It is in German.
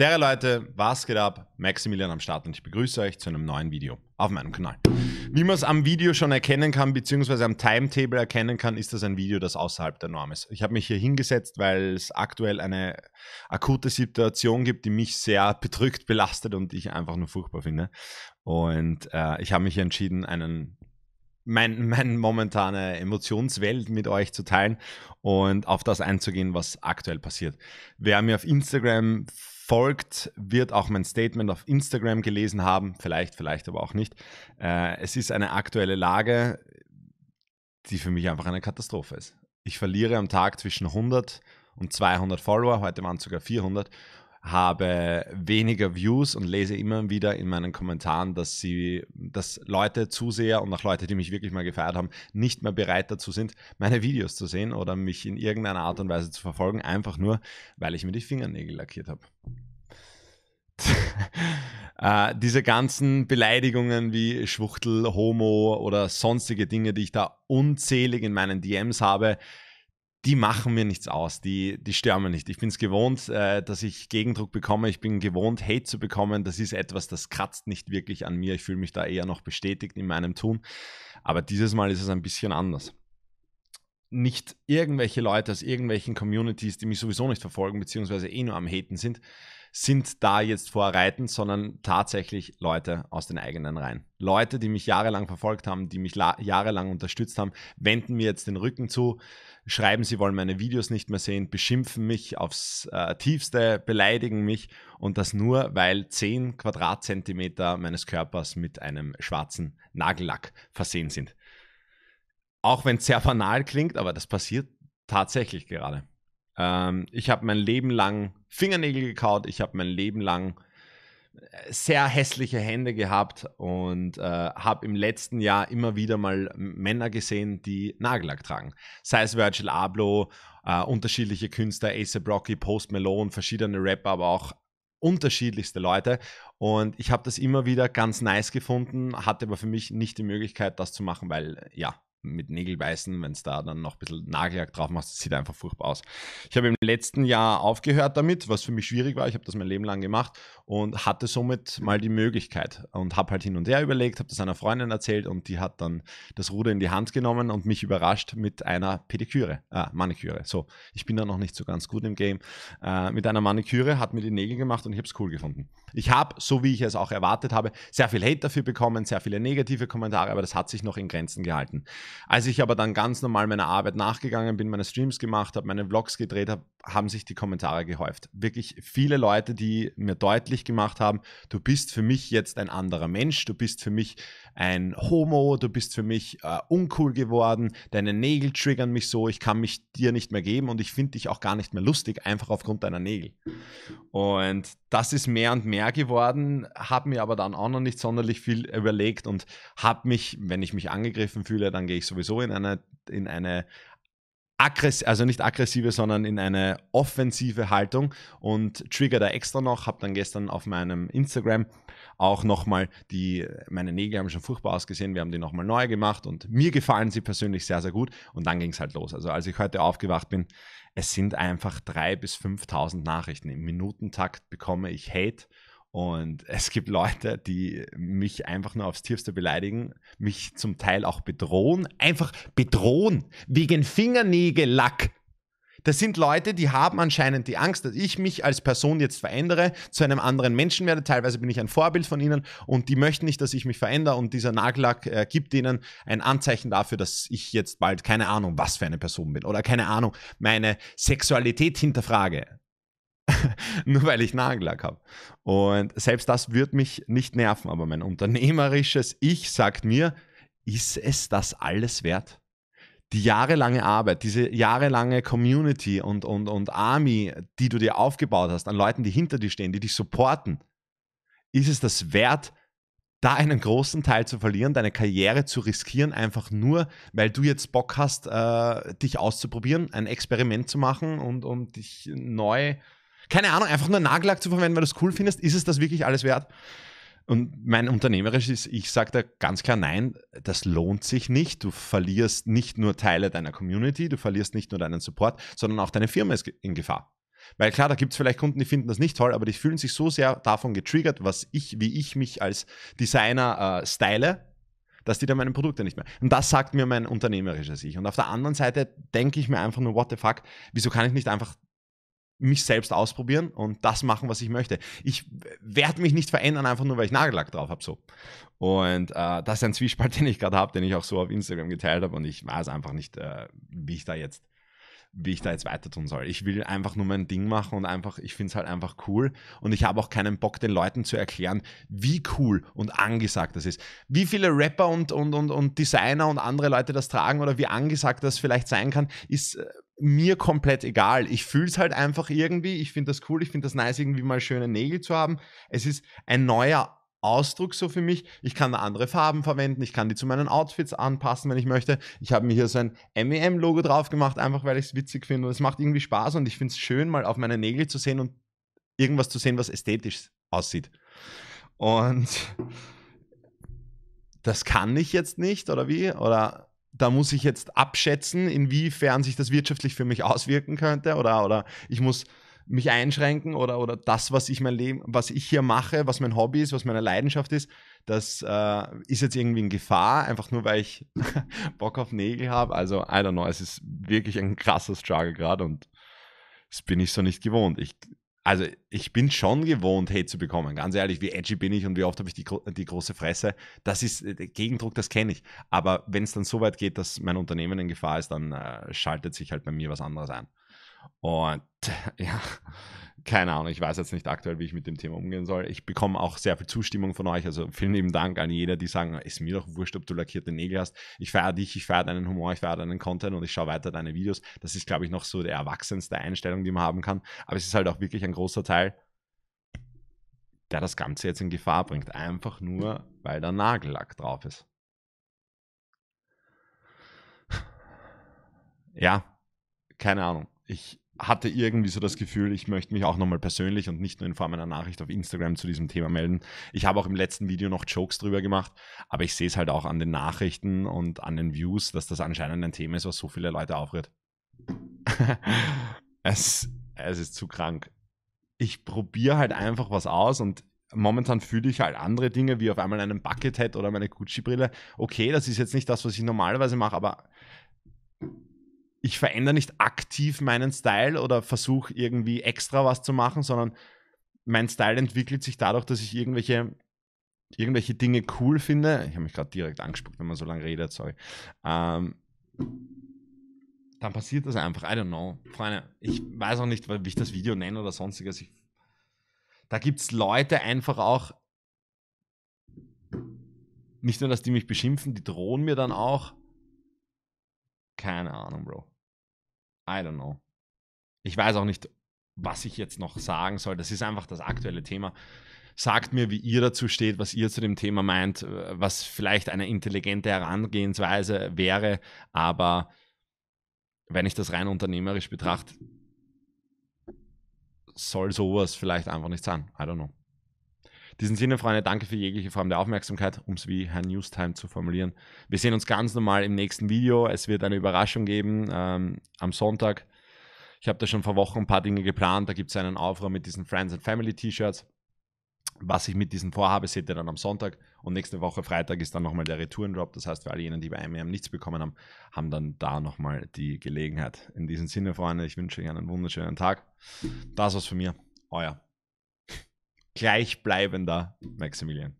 Der Leute, was geht ab? Maximilian am Start und ich begrüße euch zu einem neuen Video auf meinem Kanal. Wie man es am Video schon erkennen kann, beziehungsweise am Timetable erkennen kann, ist das ein Video, das außerhalb der Norm ist. Ich habe mich hier hingesetzt, weil es aktuell eine akute Situation gibt, die mich sehr bedrückt, belastet und ich einfach nur furchtbar finde. Und äh, ich habe mich entschieden, einen mein, meine momentane Emotionswelt mit euch zu teilen und auf das einzugehen, was aktuell passiert. Wer mir auf Instagram folgt, wird auch mein Statement auf Instagram gelesen haben. Vielleicht, vielleicht aber auch nicht. Äh, es ist eine aktuelle Lage, die für mich einfach eine Katastrophe ist. Ich verliere am Tag zwischen 100 und 200 Follower, heute waren es sogar 400, habe weniger Views und lese immer wieder in meinen Kommentaren, dass sie, dass Leute, Zuseher und auch Leute, die mich wirklich mal gefeiert haben, nicht mehr bereit dazu sind, meine Videos zu sehen oder mich in irgendeiner Art und Weise zu verfolgen, einfach nur, weil ich mir die Fingernägel lackiert habe. äh, diese ganzen Beleidigungen wie Schwuchtel, Homo oder sonstige Dinge, die ich da unzählig in meinen DMs habe, die machen mir nichts aus, die, die stören mir nicht. Ich bin es gewohnt, äh, dass ich Gegendruck bekomme, ich bin gewohnt, Hate zu bekommen. Das ist etwas, das kratzt nicht wirklich an mir. Ich fühle mich da eher noch bestätigt in meinem Tun. Aber dieses Mal ist es ein bisschen anders nicht irgendwelche Leute aus irgendwelchen Communities, die mich sowieso nicht verfolgen, beziehungsweise eh nur am Haten sind, sind da jetzt vorreitend, sondern tatsächlich Leute aus den eigenen Reihen. Leute, die mich jahrelang verfolgt haben, die mich jahrelang unterstützt haben, wenden mir jetzt den Rücken zu, schreiben, sie wollen meine Videos nicht mehr sehen, beschimpfen mich aufs äh, tiefste, beleidigen mich und das nur, weil 10 Quadratzentimeter meines Körpers mit einem schwarzen Nagellack versehen sind. Auch wenn es sehr banal klingt, aber das passiert tatsächlich gerade. Ähm, ich habe mein Leben lang Fingernägel gekaut, ich habe mein Leben lang äh, sehr hässliche Hände gehabt und äh, habe im letzten Jahr immer wieder mal Männer gesehen, die Nagellack tragen. Sei es Virgil Abloh, äh, unterschiedliche Künstler, Ace Brocky, Post Malone, verschiedene Rapper, aber auch unterschiedlichste Leute. Und ich habe das immer wieder ganz nice gefunden, hatte aber für mich nicht die Möglichkeit, das zu machen, weil ja, mit Nägelbeißen, wenn es da dann noch ein bisschen Nageljagd drauf machst, sieht einfach furchtbar aus. Ich habe im letzten Jahr aufgehört damit, was für mich schwierig war. Ich habe das mein Leben lang gemacht und hatte somit mal die Möglichkeit und habe halt hin und her überlegt, habe das einer Freundin erzählt und die hat dann das Ruder in die Hand genommen und mich überrascht mit einer Pediküre, äh, Maniküre. So, ich bin da noch nicht so ganz gut im Game. Äh, mit einer Maniküre hat mir die Nägel gemacht und ich habe es cool gefunden. Ich habe, so wie ich es auch erwartet habe, sehr viel Hate dafür bekommen, sehr viele negative Kommentare, aber das hat sich noch in Grenzen gehalten. Als ich aber dann ganz normal meiner Arbeit nachgegangen bin, meine Streams gemacht habe, meine Vlogs gedreht habe, haben sich die Kommentare gehäuft. Wirklich viele Leute, die mir deutlich gemacht haben, du bist für mich jetzt ein anderer Mensch, du bist für mich ein Homo, du bist für mich äh, uncool geworden, deine Nägel triggern mich so, ich kann mich dir nicht mehr geben und ich finde dich auch gar nicht mehr lustig, einfach aufgrund deiner Nägel. Und das ist mehr und mehr geworden, habe mir aber dann auch noch nicht sonderlich viel überlegt und habe mich, wenn ich mich angegriffen fühle, dann gehe ich sowieso in eine, in eine aggressiv, also nicht aggressive, sondern in eine offensive Haltung und trigger da extra noch. Habe dann gestern auf meinem Instagram auch nochmal die, meine Nägel haben schon furchtbar ausgesehen, wir haben die nochmal neu gemacht und mir gefallen sie persönlich sehr, sehr gut und dann ging es halt los. Also als ich heute aufgewacht bin, es sind einfach 3.000 bis 5.000 Nachrichten. Im Minutentakt bekomme ich Hate und es gibt Leute, die mich einfach nur aufs Tiefste beleidigen, mich zum Teil auch bedrohen, einfach bedrohen, wegen Fingernägellack. Das sind Leute, die haben anscheinend die Angst, dass ich mich als Person jetzt verändere, zu einem anderen Menschen werde. Teilweise bin ich ein Vorbild von ihnen und die möchten nicht, dass ich mich verändere. Und dieser Nagellack äh, gibt ihnen ein Anzeichen dafür, dass ich jetzt bald keine Ahnung, was für eine Person bin oder keine Ahnung, meine Sexualität hinterfrage. nur weil ich Nagellack habe. Und selbst das wird mich nicht nerven, aber mein unternehmerisches Ich sagt mir, ist es das alles wert? Die jahrelange Arbeit, diese jahrelange Community und, und, und Army, die du dir aufgebaut hast, an Leuten, die hinter dir stehen, die dich supporten, ist es das wert, da einen großen Teil zu verlieren, deine Karriere zu riskieren, einfach nur, weil du jetzt Bock hast, äh, dich auszuprobieren, ein Experiment zu machen und, und dich neu äh, keine Ahnung, einfach nur Nagellack zu verwenden, weil du es cool findest, ist es das wirklich alles wert? Und mein unternehmerisches, ich sage da ganz klar nein, das lohnt sich nicht. Du verlierst nicht nur Teile deiner Community, du verlierst nicht nur deinen Support, sondern auch deine Firma ist in Gefahr. Weil klar, da gibt es vielleicht Kunden, die finden das nicht toll, aber die fühlen sich so sehr davon getriggert, was ich, wie ich mich als Designer äh, style, dass die dann meine Produkte nicht mehr. Und das sagt mir mein unternehmerisches Ich. Und auf der anderen Seite denke ich mir einfach nur, what the fuck, wieso kann ich nicht einfach mich selbst ausprobieren und das machen, was ich möchte. Ich werde mich nicht verändern, einfach nur weil ich Nagellack drauf habe. So. Und äh, das ist ein Zwiespalt, den ich gerade habe, den ich auch so auf Instagram geteilt habe und ich weiß einfach nicht, äh, wie ich da jetzt wie ich da jetzt weiter tun soll. Ich will einfach nur mein Ding machen und einfach, ich finde es halt einfach cool. Und ich habe auch keinen Bock, den Leuten zu erklären, wie cool und angesagt das ist. Wie viele Rapper und, und, und, und Designer und andere Leute das tragen oder wie angesagt das vielleicht sein kann, ist äh, mir komplett egal. Ich fühle es halt einfach irgendwie. Ich finde das cool. Ich finde das nice, irgendwie mal schöne Nägel zu haben. Es ist ein neuer Ausdruck so für mich. Ich kann andere Farben verwenden, ich kann die zu meinen Outfits anpassen, wenn ich möchte. Ich habe mir hier so ein MEM-Logo drauf gemacht, einfach weil ich es witzig finde und es macht irgendwie Spaß und ich finde es schön, mal auf meine Nägel zu sehen und irgendwas zu sehen, was ästhetisch aussieht. Und das kann ich jetzt nicht, oder wie? Oder da muss ich jetzt abschätzen, inwiefern sich das wirtschaftlich für mich auswirken könnte oder, oder ich muss mich einschränken oder, oder das, was ich mein Leben, was ich hier mache, was mein Hobby ist, was meine Leidenschaft ist, das äh, ist jetzt irgendwie in Gefahr, einfach nur weil ich Bock auf Nägel habe. Also, I don't know, es ist wirklich ein krasser Struggle gerade und das bin ich so nicht gewohnt. Ich also ich bin schon gewohnt, Hate zu bekommen. Ganz ehrlich, wie edgy bin ich und wie oft habe ich die, die, große Fresse. Das ist äh, Gegendruck, das kenne ich. Aber wenn es dann so weit geht, dass mein Unternehmen in Gefahr ist, dann äh, schaltet sich halt bei mir was anderes ein. Und ja, keine Ahnung, ich weiß jetzt nicht aktuell, wie ich mit dem Thema umgehen soll. Ich bekomme auch sehr viel Zustimmung von euch. Also vielen lieben Dank an jeder, die sagen, ist mir doch wurscht, ob du lackierte Nägel hast. Ich feiere dich, ich feiere deinen Humor, ich feiere deinen Content und ich schaue weiter deine Videos. Das ist, glaube ich, noch so der erwachsenste Einstellung, die man haben kann. Aber es ist halt auch wirklich ein großer Teil, der das Ganze jetzt in Gefahr bringt. Einfach nur, weil da Nagellack drauf ist. Ja, keine Ahnung. Ich, hatte irgendwie so das Gefühl, ich möchte mich auch nochmal persönlich und nicht nur in Form einer Nachricht auf Instagram zu diesem Thema melden. Ich habe auch im letzten Video noch Jokes drüber gemacht, aber ich sehe es halt auch an den Nachrichten und an den Views, dass das anscheinend ein Thema ist, was so viele Leute aufrührt. es, es ist zu krank. Ich probiere halt einfach was aus und momentan fühle ich halt andere Dinge, wie auf einmal einen Buckethead oder meine Gucci-Brille. Okay, das ist jetzt nicht das, was ich normalerweise mache, aber ich verändere nicht aktiv meinen Style oder versuche irgendwie extra was zu machen, sondern mein Style entwickelt sich dadurch, dass ich irgendwelche, irgendwelche Dinge cool finde. Ich habe mich gerade direkt angespuckt, wenn man so lange redet, sorry. Ähm, dann passiert das einfach. I don't know. Freunde, ich weiß auch nicht, wie ich das Video nenne oder sonstiges. Ich, da gibt es Leute einfach auch, nicht nur, dass die mich beschimpfen, die drohen mir dann auch keine Ahnung, Bro. I don't know. Ich weiß auch nicht, was ich jetzt noch sagen soll. Das ist einfach das aktuelle Thema. Sagt mir, wie ihr dazu steht, was ihr zu dem Thema meint, äh, was vielleicht eine intelligente Herangehensweise wäre. Aber wenn ich das rein unternehmerisch betrachte, soll sowas vielleicht einfach nicht sein. I don't know diesem Sinne, Freunde, danke für jegliche Form der Aufmerksamkeit, um es wie Herr Newstime zu formulieren. Wir sehen uns ganz normal im nächsten Video. Es wird eine Überraschung geben ähm, am Sonntag. Ich habe da schon vor Wochen ein paar Dinge geplant. Da gibt es einen Aufruhr mit diesen Friends and Family T-Shirts. Was ich mit diesen vorhabe, seht ihr dann am Sonntag. Und nächste Woche Freitag ist dann nochmal der Retourendrop. Das heißt, für alle jene, die bei IMM e nichts bekommen haben, haben dann da nochmal die Gelegenheit. In diesem Sinne, Freunde, ich wünsche euch einen wunderschönen Tag. Das war's von mir. Euer gleichbleibender Maximilian.